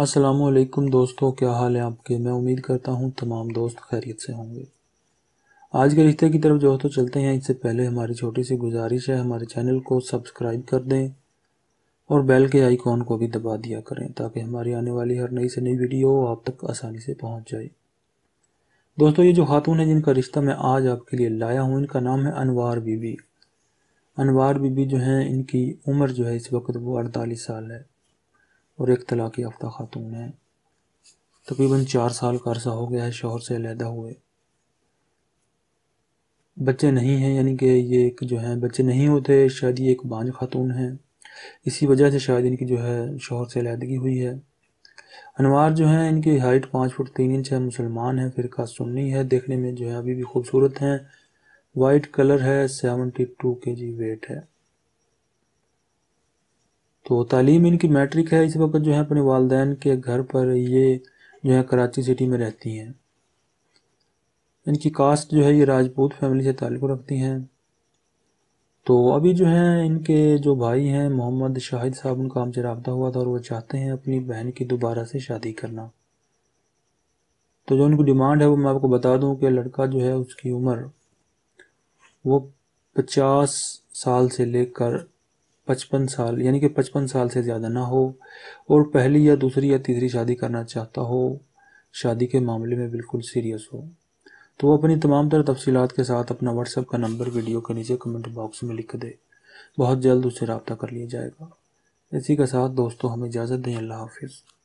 असलकुम दोस्तों क्या हाल है आपके मैं उम्मीद करता हूँ तमाम दोस्त खैरियत से होंगे आज के रिश्ते की तरफ जो तो चलते हैं इससे पहले हमारी छोटी सी गुजारिश है हमारे चैनल को सब्सक्राइब कर दें और बेल के आइकॉन को भी दबा दिया करें ताकि हमारी आने वाली हर नई से नई वीडियो आप तक आसानी से पहुँच जाए दोस्तों ये जो खातून है जिनका रिश्ता मैं आज आपके लिए लाया हूँ इनका नाम है अनवार बीबी अनवार बीबी जो हैं इनकी उम्र जो है इस वक्त वो अड़तालीस साल है और एक तलाक़ याफ्ता खातून है तकरीबन चार साल का अरसा हो गया है शोहर से अलहदा हुए बच्चे नहीं हैं यानी कि ये एक जो है बच्चे नहीं होते शायद ये एक बांझ खातून है इसी वजह से शायद इनकी जो है शोहर से अलहदगी हुई है अनवार जो है इनकी हाइट पाँच फुट तीन इंच है मुसलमान है फिर का सुन्नी है देखने में जो है अभी भी खूबसूरत हैं वाइट कलर है seventy two K G wait है तो तालीम इनकी मैट्रिक है इस वक्त जो है अपने वालदेन के घर पर ये जो है कराची सिटी में रहती हैं इनकी कास्ट जो है ये राजपूत फैमिली से ताल्लुक़ रखती हैं तो अभी जो हैं इनके जो भाई हैं मोहम्मद शाहिद साहब उनका हमसे रबता हुआ था और वो चाहते हैं अपनी बहन की दोबारा से शादी करना तो जो उनकी डिमांड है वो मैं आपको बता दूं कि लड़का जो है उसकी उम्र वो पचास साल से लेकर पचपन साल यानी कि पचपन साल से ज़्यादा ना हो और पहली या दूसरी या तीसरी शादी करना चाहता हो शादी के मामले में बिल्कुल सीरियस हो तो वो अपनी तमाम तर तफसीत के साथ अपना व्हाट्सएप का नंबर वीडियो के नीचे कमेंट बॉक्स में लिख दे बहुत जल्द उससे रबता कर लिया जाएगा इसी के साथ दोस्तों हमें इजाज़त दें अल्लाह हाफिज़